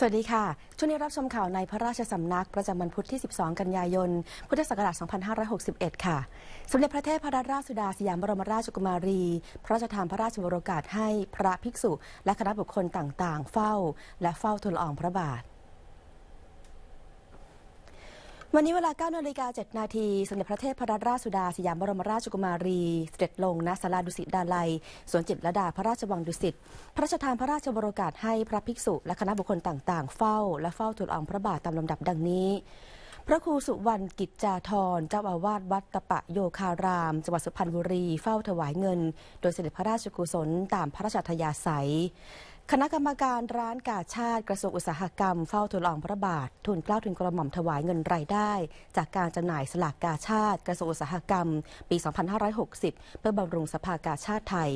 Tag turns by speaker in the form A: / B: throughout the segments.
A: สวัสดีค่ะ ช่วงนี้รับชมข่าวในพระราชสำนัก ประจำวันพุธที่ 12 กันยายน พุทธศักราช2561 ค่ะ สมเด็จพระเทพพระราชสุดาสยามบรมราชกุมารี พระราชทานพระราชบรโอกาสให้พระภิกษุ และคณะบุคคลต่างๆ เฝ้าและเฝ้าทูลอองพระบาทวันนี้เวลา9นาฬิกา7นาทีสมเด็จพระเทพรัตนราชสุดาสยามบรมราชกุมารี เสด็จลงณศาลาดุสิตดาลัยสวนจิตรดาพระราชวังดุสิตพระราชทานพระราชบรกาศให้พระภิกษุและคณะบุคคลต่างๆ เฝ้าและเฝ้าทูลองพระบาทตามลำดับดังนี้ พระครูสุวรรณกิจจาธรเจ้าอาวาสวัดตะปะโยคารามจังหวัดสุพรรณบุรีเฝ้าถวายเงิน โดยเสด็จพระราชกุศลตามพระราชธยาศัยคณะกรรมการร้านกาชาติกระทรวงอุตสาหกรรมเฝ้าทูลอองพระบาท ทุนเกล้าทุนกระหม่อมถวายเงินรายได้จากการจำหน่ายสลากกาชาติกระทรวงอุตสาหกรรมปี 2560 เพื่อบำรุงสภากาชาติไทย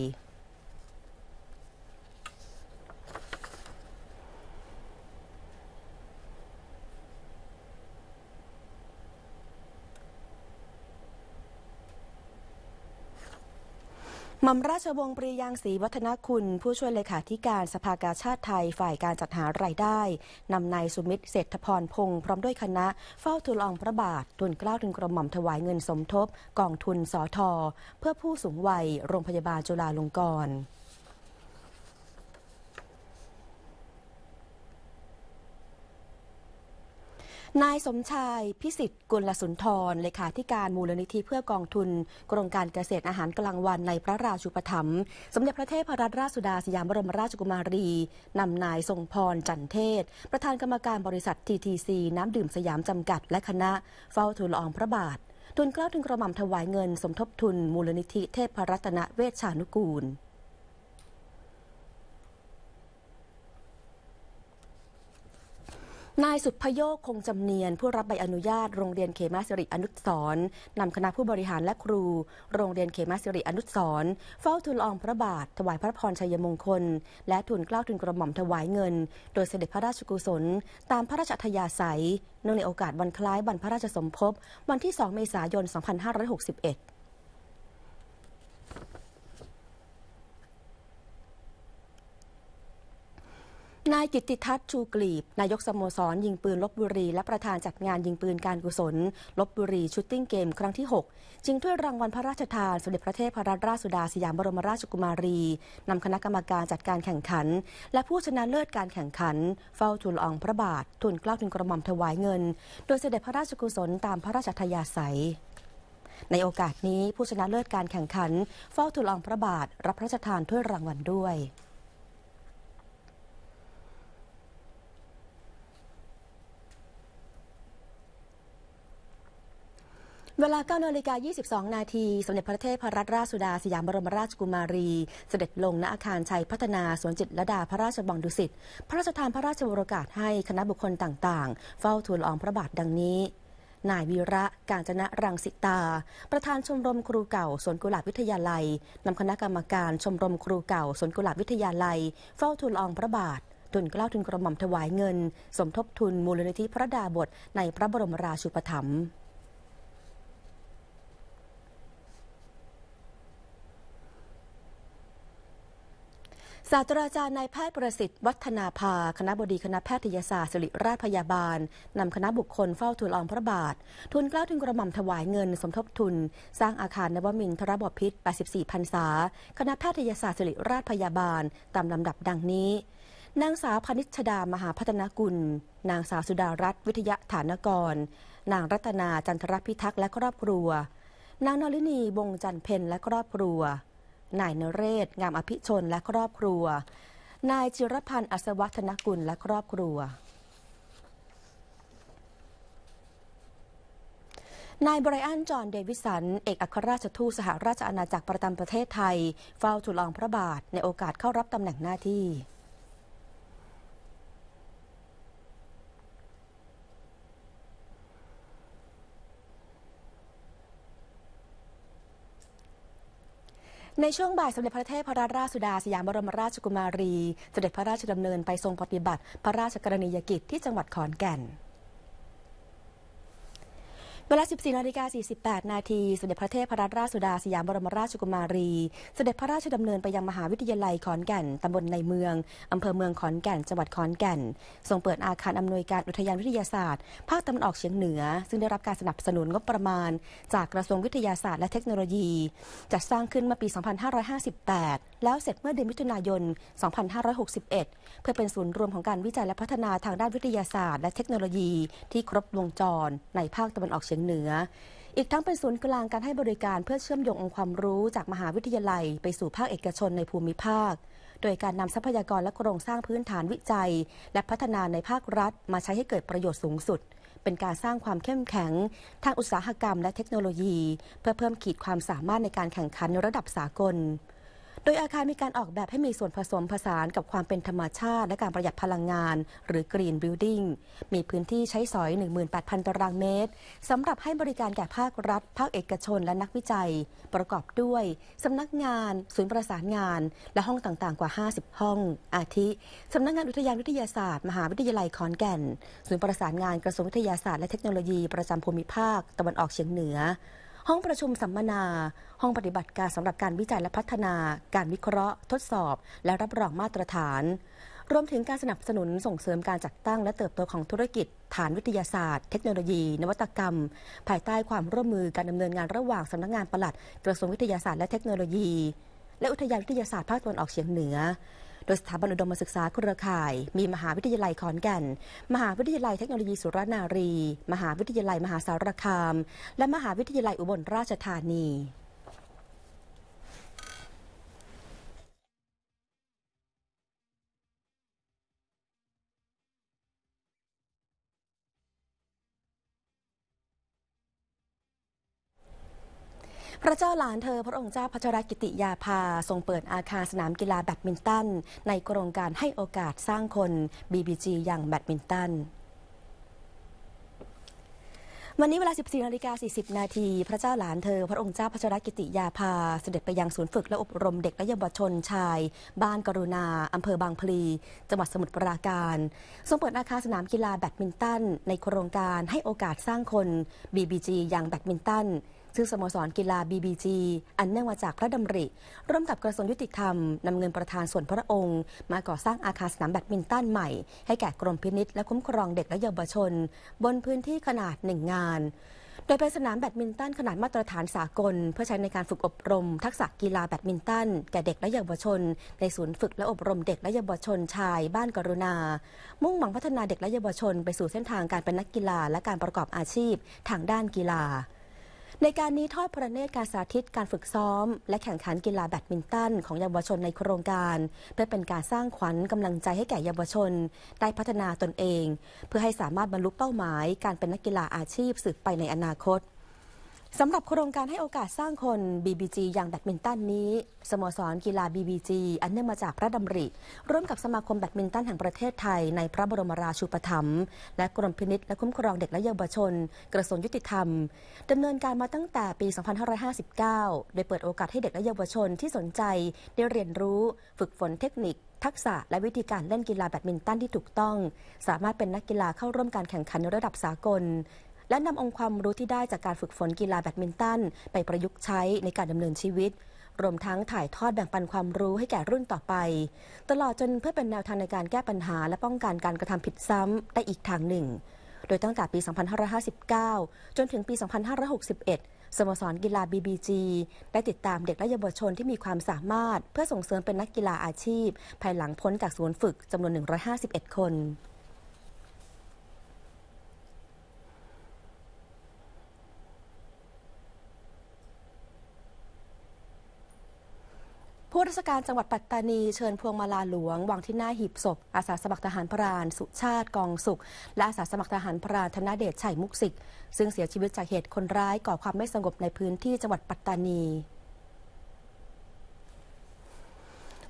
A: หม่อมราชวงศ์ปรียางศรีวัฒนคุณผู้ช่วยเลขาธิการสภากาชาติไทยฝ่ายการจัดหารายได้ นำนายสุมิตรเศรษฐพรพงศ์พร้อมด้วยคณะเฝ้าทูลองพระบาททุนกล้าวทุนกระหม่อมถวายเงินสมทบกองทุนสอทอ เพื่อผู้สูงวัยโรงพยาบาลจุฬาลงกรณ์นายสมชายพิสิทธิ์กุลสุนทรเลขาธิการมูลนิธิเพื่อกองทุนโครงการเกษตรอาหารกลางวันในพระราชูปถัมภ์สมเด็จพระเทพรัตนราชสุดาสยามบรมราชกุมารี นำนายทรงพรจันเทศประธานกรรมการบริษัททีทีซีน้ำดื่มสยามจำกัด และคณะเฝ้าทูลอองพระบาท ทุนเกล้าทุนกระหม่อมถวายเงินสมทบทุนมูลนิธิเทพรัตนเวชานุกูลนายสุดพโยคคงจำเนียนผู้รับใบอนุญาตโรงเรียนเขมาสิริอนุสรนำคณะผู้บริหารและครูโรงเรียนเขมาสิริอนุสรเฝ้าทูลอองพระบาทถวายพระพรชัยมงคล และทูลเกล้าทูลกระหม่อมถวายเงิน โดยเสด็จพระราชกุศล ตามพระราชธยาศัยเนื่องในโอกาสวันคล้ายวันพระราชสมภพวันที่2เมษายน 2561นายกิติทัศน์ชูกลีบ นายกสโมสร ยิงปืนลบบุรี และประธานจัดงานยิงปืนการกุศลลบบุรีชุดติ้งเกม ครั้งที่ 6จึงถ้วยรางวัลพระราชทาน สมเด็จพระเทพรัตนราชสุดาสยามบรมราชกุมารี นำคณะกรรมการจัดการแข่งขัน และผู้ชนะเลิศการแข่งขัน เฝ้าทูลอองพระบาททูลเกล้าทูลกระหม่อมถวายเงิน โดยเสด็จพระราชกุศลตามพระราชทยาศัย ในโอกาสนี้ผู้ชนะเลิศการแข่งขัน เฝ้าทูลอองพระบาท รับพระราชทานถ้วยรางวัลด้วยเวลา9นาฬิกา 22 นาที สมเด็จพระเทพรัตนราชสุดา สยามบรมราชกุมารี เสด็จลงณ อาคารชัยพัฒนา สวนจิตระดาพระราชบังดุสิต พระราชทานพระราชบรกาศให้คณะบุคคล ต่างๆ เฝ้าทูลละอองพระบาทดังนี้ นายวีระกาญจนะรังสิตา ประธาน ชมรมครูเก่าสวนกุหลาบวิทยาลัย นำคณะกรรมการชมรมครูเก่าสวนกุหลาบวิทยาลัย เฝ้าทูลละอองพระบาททุนกล้าทุนกระหม่อมถวายเงิน สมทบทุนมูลนิธิพระดาบทในพระบรมราชูปถัมภ์ศาสตราจารย์นายแพทย์ประสิทธิ์วัฒนาภาคณะบดีคณะแพทยศาสตร์ศิริราชพยาบาล นำคณะบุคคลเฝ้าทูลองพระบาท ทุนเกล้าทุนกระหม่อมถวายเงินสมทบทุน สร้างอาคารนวมินทรบพิษ 84พรรษา คณะแพทยศาสตร์ศิริราชพยาบาล ตามลำดับดังนี้ นางสาวพนิชดามหาพัฒนกุล นางสาวสุดารัตน์วิทยาฐานกร นางรัตนาจันทรพิทักษ์และครอบครัว นางนรินีวงจันเพนและครอบครัวนายนเรศงามอภิชนและครอบครัว นายจิรพันธ์ อัศวัฒนกุลและครอบครัว นายไบรอันจอห์นเดวิสัน เอกอัครราชทูตสหราชอาณาจักรประจำประเทศไทย เฝ้าถุลองพระบาท ในโอกาสเข้ารับตำแหน่งหน้าที่ในช่วงบ่ายสมเด็จพระเทพรัตนราชสุดาสยามบรมราชกุมารีสเสด็จพระราชดำเนินไปทรงปฏิบัติ พระราชกรณียกิจที่จังหวัดขอนแก่นเวลา 14นาฬิกา48 นาทีสมเด็จพระเทพรัตนราชสุดาสยามบรมราชกุมารี เสด็จพระราชดำเนินไปยังมหาวิทยาลัยขอนแก่นตำบลในเมืองอำเภอเมืองขอนแก่น จังหวัดขอนแก่น ทรงเปิดอาคารอำนวยการ อุทยานวิทยาศาสตร์ ภาคตะวันออกเฉียงเหนือ ซึ่งได้รับการสนับสนุนงบประมาณ จากกระทรวงวิทยาศาสตร์และเทคโนโลยี จัดสร้างขึ้นเมื่อปี 2558 แล้วเสร็จเมื่อเดือนมิถุนายน 2561 เพื่อเป็นศูนย์รวมของการวิจัยและพัฒนาทางด้านวิทยาศาสตร์ และเทคโนโลยี ที่ครบวงจรในภาคตะวันออกเฉียงเหนืออีกทั้งเป็นศูนย์กลางการให้บริการเพื่อเชื่อมโยงองค์ความรู้จากมหาวิทยาลัยไปสู่ภาคเอกชนในภูมิภาค โดยการนำทรัพยากรและโครงสร้างพื้นฐานวิจัยและพัฒนาในภาครัฐ มาใช้ให้เกิดประโยชน์สูงสุด เป็นการสร้างความเข้มแข็ง ทางอุตสาหกรรมและเทคโนโลยี เพื่อเพิ่มขีดความสามารถในการแข่งขันระดับสากลโดยอาคารมีการออกแบบให้มีส่วนผสมผสานกับความเป็นธรรมชาติและการประหยัดพลังงานหรือกรีนบิลดิ้งมีพื้นที่ใช้สอย 18,000 ตารางเมตรสำหรับให้บริการแก่ภาครัฐ ภาคเอกชนและนักวิจัย ประกอบด้วยสำนักงาน ศูนย์ประสานงานและห้องต่างๆ กว่า 50 ห้อง อาทิสำนักงานอุทยานวิทยาศาสตร์ มหาวิทยาลัยขอนแก่นศูนย์ประสานงานกระทรวงวิทยาศาสตร์และเทคโนโลยีประจำภูมิภาคตะวันออกเฉียงเหนือห้องประชุมสัมมนา ห้องปฏิบัติการสำหรับการวิจัยและพัฒนา การวิเคราะห์ ทดสอบ และรับรองมาตรฐาน รวมถึงการสนับสนุนส่งเสริมการจัดตั้งและเติบโตของธุรกิจ ฐานวิทยาศาสตร์เทคโนโลยี นวัตกรรม ภายใต้ความร่วมมือการดำเนินงานระหว่าง สำนักงงานปลัด กระทรวงวิทยาศาสตร์และเทคโนโลยี และอุทยานวิทยาศาสตร์ภาคตะวันออกเฉียงเหนือโดยสถาบันอุดมศึกษาเครือข่าย มีมหาวิทยาลัยขอนแก่น มหาวิทยาลัยเทคโนโลยีสุรนารี มหาวิทยาลัยมหาสารคาม และมหาวิทยาลัยอุบลราชธานีพระเจ้าหลานเธอพระองค์เจ้าพัชรกิติยาภา ทรงเปิดอาคารสนามกีฬาแบดมินตันในโครงการให้โอกาสสร้างคน BBG อย่างแบดมินตันวันนี้เวลา14นาฬิกา40นาทีพระเจ้าหลานเธอพระองค์เจ้าพัชรกิติยาภาเสด็จไปยังศูนย์ฝึกและอบรมเด็กและเยาวชนชาย บ้านกรุณา อำเภอบางพลีจังหวัดสมุทรปราการทรงเปิดอาคารสนามกีฬาแบดมินตันในโครงการให้โอกาสสร้างคน BBG อย่างแบดมินตันซึ่งสโมสรกีฬา BBG อันเนื่องมาจากพระดำริ ร่วมกับกระทรวงยุติธรรมนำเงินประธานส่วนพระองค์ มาก่อสร้างอาคารสนามแบดมินตันใหม่ให้แก่กรมพินิษและคุ้มครองเด็กและเยาวชน บนพื้นที่ขนาดหนึ่งงาน โดยเป็นสนามแบดมินตันขนาดมาตรฐานสากล เพื่อใช้ในการฝึกอบรมทักษะกีฬาแบดมินตันแก่เด็กและเยาวชน ในศูนย์ฝึกและอบรมเด็กและเยาวชนชายบ้านกรุณา มุ่งหวังพัฒนาเด็กและเยาวชน ไปสู่เส้นทางการเป็นนักกีฬาและการประกอบอาชีพทางด้านกีฬาในการนี้ทอดพระเนตรการสาธิตการฝึกซ้อม และแข่งขันกีฬาแบดมินตันของเยาวชนในโครงการ เพื่อเป็นการสร้างขวัญกำลังใจให้แก่เยาวชนได้พัฒนาตนเอง เพื่อให้สามารถบรรลุเป้าหมายการเป็นนักกีฬาอาชีพสืบไปในอนาคตสำหรับโครงการให้โอกาสสร้างคน BBG อย่างแบดมินตันนี้สโมสรกีฬา BBG อันเนื่องมาจากพระดำริ ร่วมกับสมาคมแบดมินตันแห่งประเทศไทยในพระบรมราชูปถัมภ์และกรมพินิษและคุ้มครองเด็กและเยาวชนกระทรวงยุติธรรมดำเนินการมาตั้งแต่ปี 2559 โดยเปิดโอกาสให้เด็กและเยาวชนที่สนใจ ได้เรียนรู้ฝึกฝนเทคนิค ทักษะและวิธีการเล่นกีฬาแบดมินตันที่ถูกต้อง สามารถเป็นนักกีฬาเข้าร่วมการแข่งขันในระดับสากลและนำองค์ความรู้ที่ได้จากการฝึกฝนกีฬาแบดมินตันไปประยุกต์ใช้ในการดำเนินชีวิต รวมทั้งถ่ายทอดแบ่งปันความรู้ให้แก่รุ่นต่อไป ตลอดจนเพื่อเป็นแนวทางในการแก้ปัญหาและป้องกันการกระทำผิดซ้ำได้อีกทางหนึ่ง โดยตั้งแต่ปี 2559 จนถึงปี 2561สโมสรกีฬา BBG ได้ติดตามเด็กและเยาวชนที่มีความสามารถ เพื่อส่งเสริมเป็นนักกีฬาอาชีพ ภายหลังพ้นจากศูนย์ฝึกจำนวน 151 คนาราชการจังหวัดปัตตานีเชิญพวงมาลาหลวงวางที่หน้าหีบศพอาสาสมัครทหารพรานสุชาติกองสุขและอาสาสมัครทหารพรานธนเดชชัยมุกสิก ซึ่งเสียชีวิตจากเหตุคนร้ายก่อความไม่สงบในพื้นที่จังหวัดปัตตานี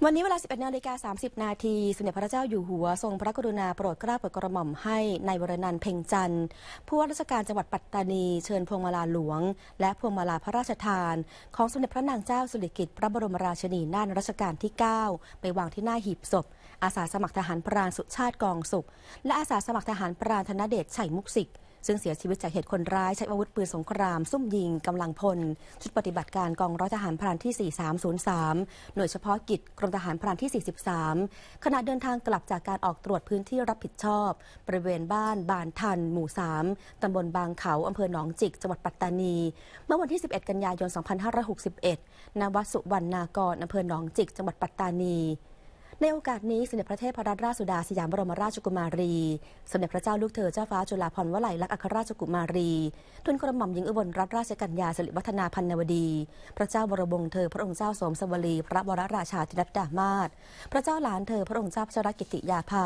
A: วันนี้เวลา11นาฬิกา 30 นาทีสมเด็จพระเจ้าอยู่หัวทรงพระกรุณาโปรดเกล้าโปรดกระหม่อมให้ในวรนันท์เพ่งจันทร์ผู้ว่าราชการจังหวัดปัตตานีเชิญพวงมาลาหลวงและพวงมาลาพระราชทานของสมเด็จพระนางเจ้าสุริกิติ์พระบรมราชินีนาถรัชกาลที่ 9 ไปวางที่หน้าหีบศพอาสาสมัครทหารพรานสุชาติกองสุข และอาสาสมัครทหารพรานธนเดชไฉมุกสิกซึ่งเสียชีวิตจากเหตุคนร้าย ใช้อาวุธปืนสงคราม ซุ่มยิง กำลังพล ชุดปฏิบัติการกองร้อยทหารพรานที่ 4303 หน่วยเฉพาะกิจกรมทหารพรานที่ 43 ขณะเดินทางกลับจากการออกตรวจพื้นที่รับผิดชอบบริเวณบ้าน บานทัน หมู่3ตำบลบางเขา อำเภอหนองจิก จังหวัดปัตตานี เมื่อวันที่ 11 กันยายน2561ณวัดสุวรรณนากรอำเภอหนองจิกจังหวัดปัตตานีในโอกาสนี้สมเด็จพระเทพรัตนราชสุดาสยามบรมราชกุมารี สมเด็จพระเจ้าลูกเธอเจ้าฟ้าจุฬาภรณ์วลัยลักษณ์อัครราชกุมารีทุนกระหม่อมหญิงอุบลรัตนราชกัญญาสิริวัฒนาพันนวดี พระเจ้าบรมวงศ์เธอพระองค์เจ้าสมสวรีพระวรราชาธิรัตดามาศพระเจ้าหลานเธอพระองค์เจ้าพระชรกิติยาภา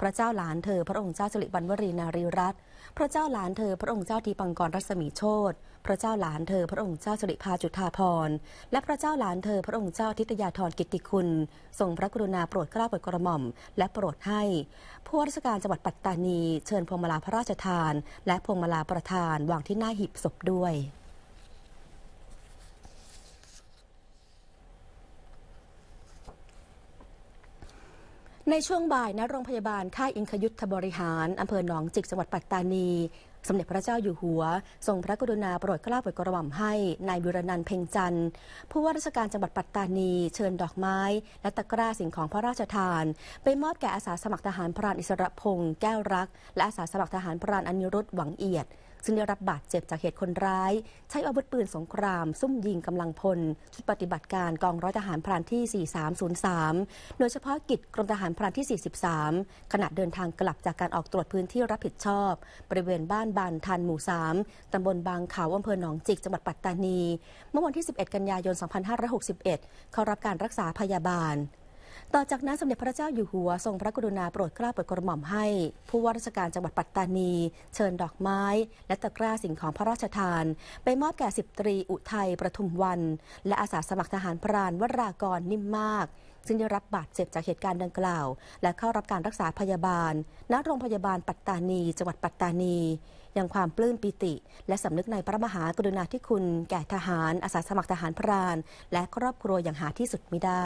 A: พระเจ้าหลานเธอพระองค์เจ้าสิริวัณวรีนารีรัตน์พระเจ้าหลานเธอพระองค์เจ้าทีปังกรรัศมีโชตพระเจ้าหลานเธอพระองค์เจ้าสุริพาจุธาพร และพระเจ้าหลานเธอพระองค์เจ้าทิตยาธรกิติคุณทรงพระกรุณาโปรดเกล้าโปรดกระหม่อม และโปรดให้ ผู้ราชการจังหวัดปัตตานีเชิญพวงมาลาพระราชทาน และพวงมาลาประธานวางที่หน้าหีบศพด้วยในช่วงบ่ายณโรงพยาบาลค่าย อิงคยุทธบริหารอำเภอหนองจิก จังหวัดปัตตานี สมเด็จพระเจ้าอยู่หัว ทรงพระกรุณาโปรดเกล้าโปรดกระหม่อมให้นายบุรนันเพ่งจันทร์ผู้ว่าราชการจังหวัดปัตตานีเชิญดอกไม้ และตะกร้าสิ่งของพระราชทาน ไปมอบแก่อาสาสมัครทหารพรานอิสระพงษ์แก้วรัก และอาสาสมัครทหารพรานอนิรุธหวังเอียดซึ่งได้รับบาดเจ็บจากเหตุคนร้ายใช้อาวุธปืนสงครามซุ่มยิงกำลังพลชุดปฏิบัติการกองร้อยทหารพรานที่ 4303 โดยเฉพาะกิจกรมทหารพรานที่ 43 ขณะเดินทางกลับจากการออกตรวจพื้นที่รับผิดชอบ บริเวณบ้านบานทันหมู่ 3 ตำบลบางขาวอำเภอหนองจิกจังหวัดปัตตานีเมื่อวันที่ 11 กันยายน 2561 เขารับการรักษาพยาบาลต่อจากนั้นสมเด็จพระเจ้าอยู่หัวทรงพระกรุณาโปรดเกล้าโปรดกระหม่อมให้ผู้ว่าราชการจังหวัดปัตตานี เชิญดอกไม้ และตะกร้าสิ่งของพระราชทาน ไปมอบแก่สิบตรี อุทัยประทุมวันและอาสาสมัครทหารพรานวรากรนิ่มมาก ซึ่งได้รับบาดเจ็บจากเหตุการณ์ดังกล่าว และเข้ารับการรักษาพยาบาล ณโรงพยาบาลปัตตานี จังหวัดปัตตานียังความปลื้มปิติ และสำนึกในพระมหากรุณาธิคุณแก่ทหารอาสาสมัครทหารพราน และครอบครัวอย่างหาที่สุดไม่ได้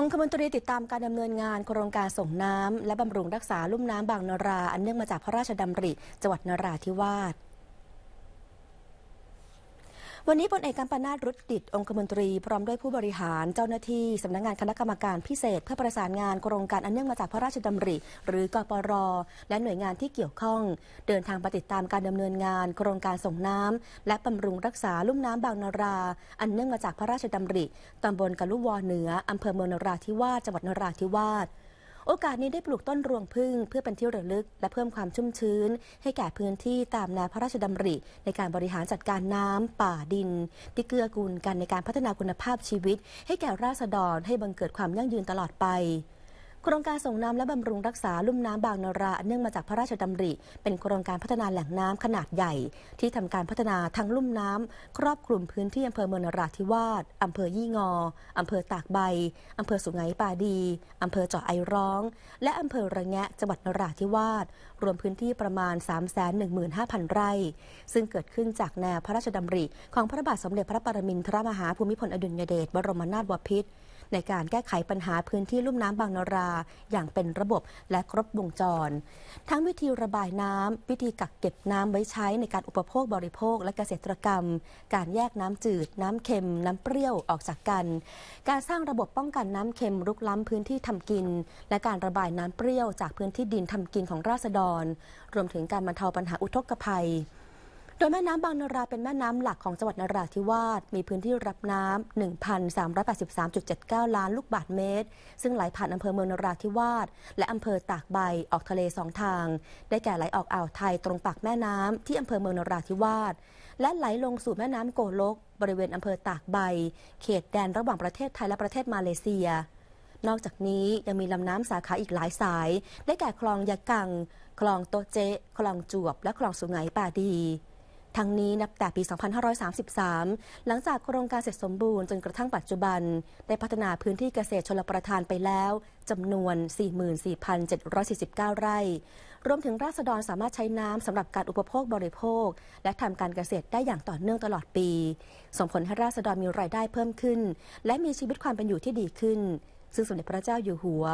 A: องคมนตรีติดตามการดำเนินงานโครงการส่งน้ำและบำรุงรักษาลุ่มน้ำบางนราอันเนื่องมาจากพระราชดำริ จังหวัดนราธิวาสวันนี้พลเอกกัมปนาตรุดดิดองคมนตรีพร้อมด้วยผู้บริหารเจ้าหน้าที่สำนักงงานคณะกรรมการพิเศษ เพื่อประสานงานโครงการอันเนื่องมาจากพระราชดำริ หรือกปรและหน่วยงานที่เกี่ยวข้อง เดินทางไปติดตามการดำเนินงาน โครงการส่งน้ำและบำรุงรักษาลุ่มน้ำบางนารา อันเนื่องมาจากพระราชดำริตำบลกะลุวอเหนืออำเภอเมืองนราธิวาสจังหวัดนราธิวาสโอกาสนี้ได้ปลูกต้นรวงพึ่งเพื่อเป็นที่ระลึกและเพิ่มความชุ่มชื้นให้แก่พื้นที่ตามแนวพระราชดำริในการบริหารจัดการน้ำ ป่าดิน ที่เกื้อกูลกันในการพัฒนาคุณภาพชีวิตให้แก่ราษฎรให้บังเกิดความยั่งยืนตลอดไปโครงการส่งน้ำและบำรุงรักษาลุ่มน้ำบางนารา เนื่องมาจากพระราชดำริ เป็นโครงการพัฒนาแหล่งน้ำขนาดใหญ่ ที่ทำการพัฒนาทั้งลุ่มน้ำครอบคลุมพื้นที่อำเภอเมืองนราธิวาสอำเภอยี่งออำเภอตากใบอำเภอสุไหงปาดีอำเภอเจาะไอร้อง และอำเภอระแงะจังหวัดนราธิวาสรวมพื้นที่ประมาณ3 1 5 0 0 0 ไร่ ซึ่งเกิดขึ้นจากแนวพระราชดำริของพระบาทสมเด็จพระปรมินทรมหาภูมิพลอดุลยเดชบรมนาถบพิตรในการแก้ไขปัญหาพื้นที่ลุ่มน้ำบางนารา อย่างเป็นระบบและครบวงจร ทั้งวิธีระบายน้ำวิธีกักเก็บน้ำไว้ใช้ในการอุปโภคบริโภคและเกษตรกรรม การแยกน้ำจืดน้ำเค็ม น้ำเปรี้ยวออกจากกัน การสร้างระบบป้องกันน้ำเค็มรุกล้ำพื้นที่ทำกิน และการระบายน้ำเปรี้ยว จากพื้นที่ดินทำกินของราษฎร รวมถึงการบรรเทาปัญหาอุทกภัยดยแม่น้ำบางนาราเป็นแม่น้ำหลักของจังหวัดนราธิวาส มีพื้นที่รับน้ำ1,383.79ล้านลูกบาทเมตร ซึ่งไหลผ่านอำเภอเมืองนราธิวาสและอำเภอตากใบออกทะเลสองทาง ได้แก่ไหลออกอ่าวไทยตรงปากแม่น้ำที่อำเภอเมืองนราธิวาส และไหลลงสู่แม่น้ำโกลกบริเวณอำเภอตากใบ เขตแดนระหว่างประเทศไทยและประเทศมาเลเซีย นอกจากนี้ยังมีลำน้ำสาขาอีกหลายสาย ได้แก่คลองยะกังคลองโตเจคลองจวบ และคลองสุไงป่าดีทั้งนี้นับแต่ปี 2533 หลังจากโครงการเสร็จสมบูรณ์จนกระทั่งปัจจุบัน ได้พัฒนาพื้นที่เกษตรชลประทานไปแล้วจำนวน 44,749 ไร่ รวมถึงราษฎรสามารถใช้น้ำสำหรับการอุปโภคบริโภค และทำการเกษตรได้อย่างต่อเนื่องตลอดปี ส่งผลให้ราษฎรมีรายได้เพิ่มขึ้น และมีชีวิตความเป็นอยู่ที่ดีขึ้นซึ่งสมเด็จพระเจ้าอยู่หัว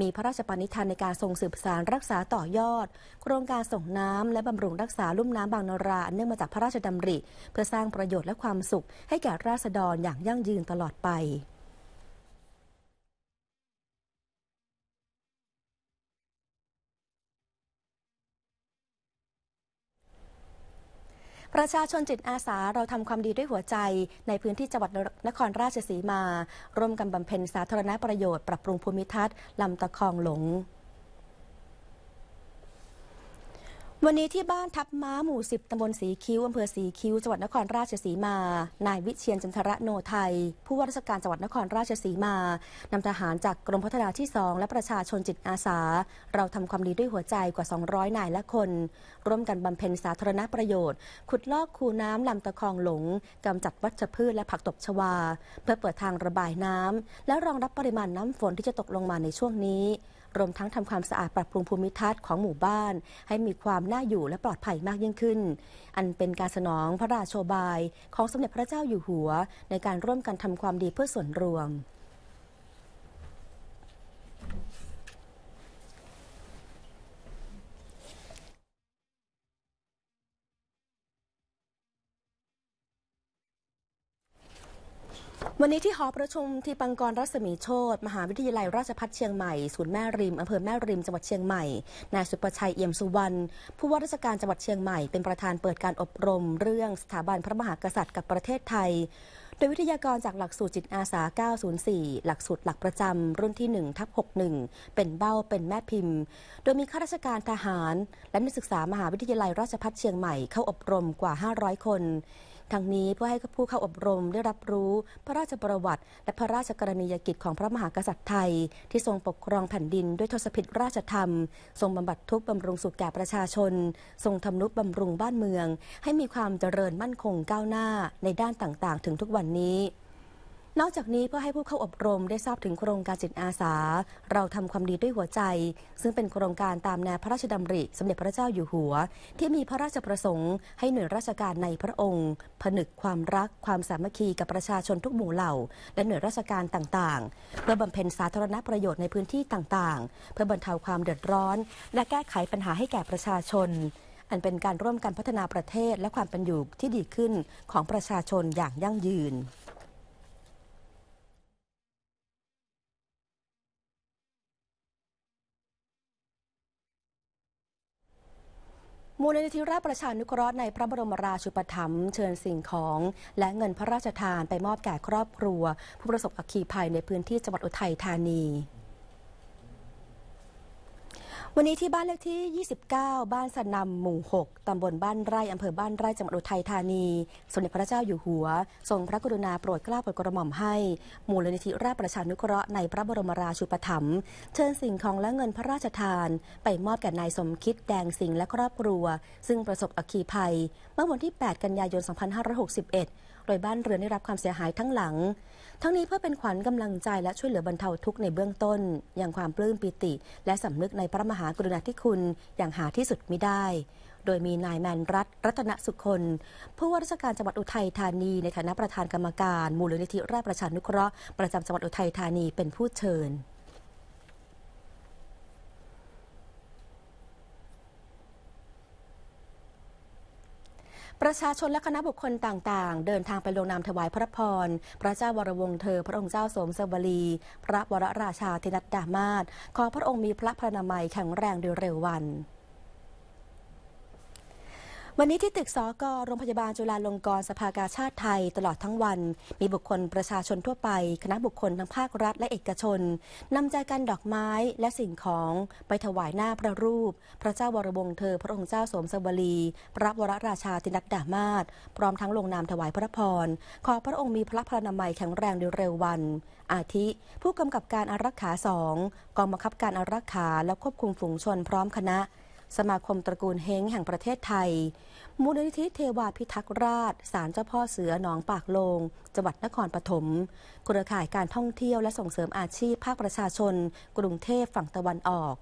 A: มีพระราชปณิธานในการทรงสืบสารรักษาต่อยอด โครงการส่งน้ำ และบำรุงรักษาลุ่มน้ำบางนรา เนื่องมาจากพระราชดำริ เพื่อสร้างประโยชน์และความสุข ให้แก่ราษฎรอย่างยั่งยืนตลอดไปประชาชนจิตอาสาเราทำความดีด้วยหัวใจในพื้นที่จังหวัดนครราชสีมา ร่วมกันบำเพ็ญสาธารณประโยชน์ปรับปรุงภูมิทัศน์ลำตะคองหลงวันนี้ที่บ้านทับม้าหมู่สิบตำบลสีคิ้ว อำเภอสีคิ้ว จังหวัดนครราชสีมา นายวิเชียนจันทระโนไทย ผู้ว่าราชการจังหวัดนครราชสีมา นำทหารจากกรมพัฒนาที่สอง และประชาชนจิตอาสา เราทำความดีด้วยหัวใจกว่า 200 นายและคน ร่วมกันบำเพ็ญสาธารณประโยชน์ ขุดลอกคูน้ำลำตะคองหลงกำจัดวัชพืชและผักตบชวา เพื่อเปิดทางระบายน้ำและรองรับปริมาณน้ำฝนที่จะตกลงมาในช่วงนี้รวมทั้งทำความสะอาดปรับปรุงภูมิทัศน์ของหมู่บ้านให้มีความน่าอยู่และปลอดภัยมากยิ่งขึ้น อันเป็นการสนองพระราชโชบาย ของสมเด็จพระเจ้าอยู่หัวในการร่วมกันทำความดีเพื่อส่วนรวมวันนี้ที่หอประชุมที่ปังกรรัศมีโชตมหาวิทยาลัยราชภัฏเชียงใหม่ศูนย์แม่ริมอำเภอแม่ริมจังหวัดเชียงใหม่นายสุประชัยเอี่ยมสุวรรณผู้ว่าราชการจังหวัดเชียงใหม่เป็นประธานเปิดการอบรมเรื่องสถาบันพระมหากษัตริย์กับประเทศไทย โดยวิทยากรจากหลักสูตรจิตอาสา 904 หลักสูตรหลักประจำรุ่นที่1ทับ61 เป็นเบ้าเป็นแม่พิมพ์ โดยมีข้าราชการทหาร และนักศึกษามหาวิทยาลัยราชภัฏเชียงใหม่เข้าอบรมกว่า 500 คนทั้งนี้เพื่อให้ผู้เข้าอบรมได้รับรู้พระราชประวัติ และพระราชกรณียกิจของพระมหากษัตริย์ไทย ที่ทรงปกครองแผ่นดินด้วยทศพิธราชธรรม ทรงบำบัดทุกบำรุงสุขแก่ประชาชน ทรงทำนุบำรุงบ้านเมือง ให้มีความเจริญมั่นคงก้าวหน้าในด้านต่างๆ ถึงทุกวันนี้นอกจากนี้เพื่อให้ผู้เข้าอบรมได้ทราบถึงโครงการจิตอาสา เราทำความดีด้วยหัวใจ ซึ่งเป็นโครงการตามแนวพระราชดำริ สมเด็จพระเจ้าอยู่หัว ที่มีพระราชประสงค์ ให้หน่วยราชการในพระองค์ ผนึกความรัก ความสามัคคีกับประชาชนทุกหมู่เหล่า และหน่วยราชการต่างๆเพื่อบำเพ็ญสาธารณประโยชน์ในพื้นที่ต่างๆ เพื่อบรรเทาความเดือดร้อน และแก้ไขปัญหาให้แก่ประชาชน อันเป็นการร่วมกันพัฒนาประเทศและความเป็นอยู่ที่ดีขึ้นของประชาชนอย่างยั่งยืนมูลนิธิราชประชานุเคราะห์ในพระบรมราชูปถัมภ์เชิญสิ่งของและเงินพระราชทานไปมอบแก่ครอบครัวผู้ประสบอัคคีภัยในพื้นที่จังหวัดอุทัยธานีวันนี้ที่บ้านเลขที่ 29 บ้านสนำหมู่ 6 ตำบลบ้านไร่ อำเภอบ้านไร่ จังหวัดอุทัยธานี สมเด็จพระเจ้าอยู่หัว ทรงพระกรุณาโปรดเกล้าโปรดกระหม่อมให้มูลนิธิราชประชานุเคราะห์ในพระบรมราชูปถัมภ์เชิญสิ่งของและเงินพระราชทาน ไปมอบแก่นายสมคิดแดงสิงห์และครอบครัว ซึ่งประสบอัคคีภัย เมื่อวันที่ 8 กันยายน 2561โดยบ้านเรือนได้รับความเสียหายทั้งหลัง ทั้งนี้เพื่อเป็นขวัญกำลังใจและช่วยเหลือบรรเทาทุกข์ในเบื้องต้น อย่างความปลื้มปิติและสำนึกในพระมหากรุณาธิคุณอย่างหาที่สุดไม่ได้ โดยมีนายแมนรัฐ รัตนสุคนผู้ว่าราชการจังหวัดอุทัยธานีในฐานะประธานกรรมการ มูลนิธิราชประชานุเคราะห์ประจำจังหวัดอุทัยธานีเป็นผู้เชิญประชาชนและคณะบุคคลต่างๆ เดินทางไปลงนามถวายพระพร พระเจ้าวรวงศ์เธอพระองค์เจ้าสมสวลีพระวรราชาธินัดดามาศขอพระองค์มีพระพรรณนามัยแข็งแรงโดยเร็ววันวันนี้ที่ตึกสอกโรงพยาบาลจุฬาลงกรณ์สภากาชาติไทยตลอดทั้งวัน มีบุคคลประชาชนทั่วไป คณะบุคคลทั้งภาครัฐและเอกชน นำใจกันดอกไม้และสิ่งของไปถวายหน้าพระรูป พระเจ้าวรวงเธอพระองค์เจ้าสมสวรีพระวรราชาตินัดดามาศพร้อมทั้งลงนามถวายพระพรขอพระองค์มีพระพรานามัยแข็งแรงในเร็ววัน อาทิผู้กำกับการอารักขาสองกองบังคับการอารักขาและควบคุมฝูงชนพร้อมคณะสมาคมตระกูลเฮงแห่งประเทศไทย มูลนิธิเทวาพิทักษราช ศาลเจ้าพ่อเสือหนองปากลง จังหวัดนครปฐมเครือข่ายการท่องเที่ยวและส่งเสริมอาชีพภาคประชาชน กรุงเทพฝั่งตะวันออก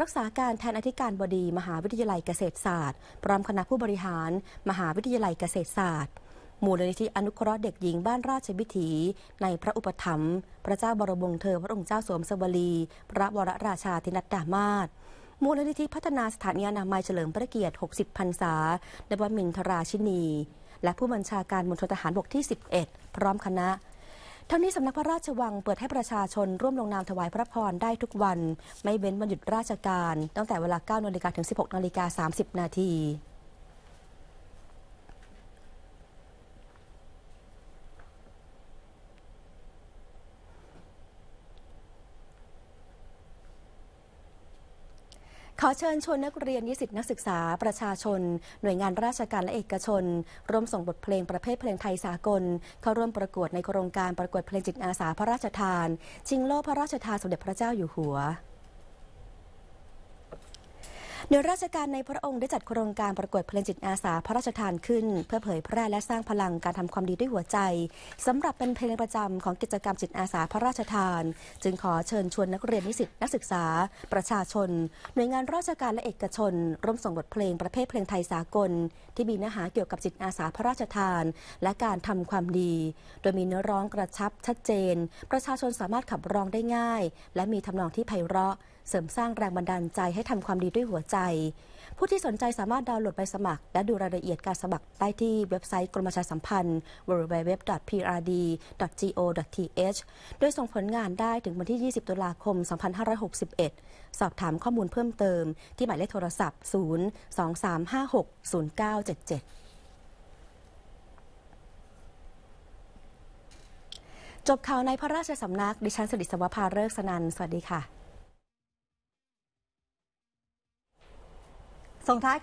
A: รักษาการแทนอธิการบดีมหาวิทยาลัยเกษตรศาสตร์ พร้อมคณะผู้บริหาร มหาวิทยาลัยเกษตรศาสตร์มูลนิธิอนุเคราะห์เด็กหญิงบ้านราชวิถี ในพระอุปถัมภ์พระเจ้าบรมวงศ์เธอพระองค์เจ้าสวมสวลีพระวรราชาธินัดดามาศมูลนิธิพัฒนาสถานีอนามัยเฉลิมพระเกียรติ 60 พรรษาและวมินทราชินี และผู้บัญชาการมณฑลทหารบกที่ 11 พร้อมคณะ ทั้งนี้สำนักพระราชวังเปิดให้ประชาชนร่วมลงนามถวายพระพรได้ทุกวัน ไม่เว้นวันหยุดราชการ ตั้งแต่เวลา 9 นาฬิกาถึง 16 นาฬิกา30 นาทีขอเชิญชวนนักเรียนนิสิตนักศึกษาประชาชน หน่วยงานราชการและเอกชน ร่วมส่งบทเพลงประเภทเพลงไทยสากล เข้าร่วมประกวดในโครงการประกวดเพลงจิตอาสาพระราชทานชิงโล่พระราชทานสมเด็จพระเจ้าอยู่หัวนือราชการในพระองค์ได้จัดโครงการประกวดเพลงจิตอาสาพระราชทานขึ้น เพื่อเผยแพร่และสร้างพลังการทำความดีด้วยหัวใจสำหรับเป็นเพลงประจำของกิจกรรมจิตอาสาพระราชทาน จึงขอเชิญชวนนักเรียนนิสิตนักศึกษา ประชาชนหน่วยงานราชการและเอกชนร่วมส่งบทเพลงประเภทเพลงไทยสากล ที่มีเนื้อหาเกี่ยวกับจิตอาสาพระราชทาน และการทำความดี โดยมีเนื้อร้องกระชับชัดเจน ประชาชนสามารถขับร้องได้ง่าย และมีทำนองที่ไพเราะเสริมสร้างแรงบันดาลใจให้ทำความดีด้วยหัวใจ ผู้ที่สนใจสามารถดาวน์โหลดใบสมัคร และดูรายละเอียดการสมัครได้ที่เว็บไซต์กรมประชาสัมพันธ์ www.prd.go.th โดยส่งผลงานได้ถึงวันที่ 20 ตุลาคม 2561 สอบถามข้อมูลเพิ่มเติมที่หมายเลขโทรศัพท์ 023560977 จบข่าวในพระราชสำนัก ดิฉันสุดิสวภาเลิกสนันสวัสดีค่ะ生态。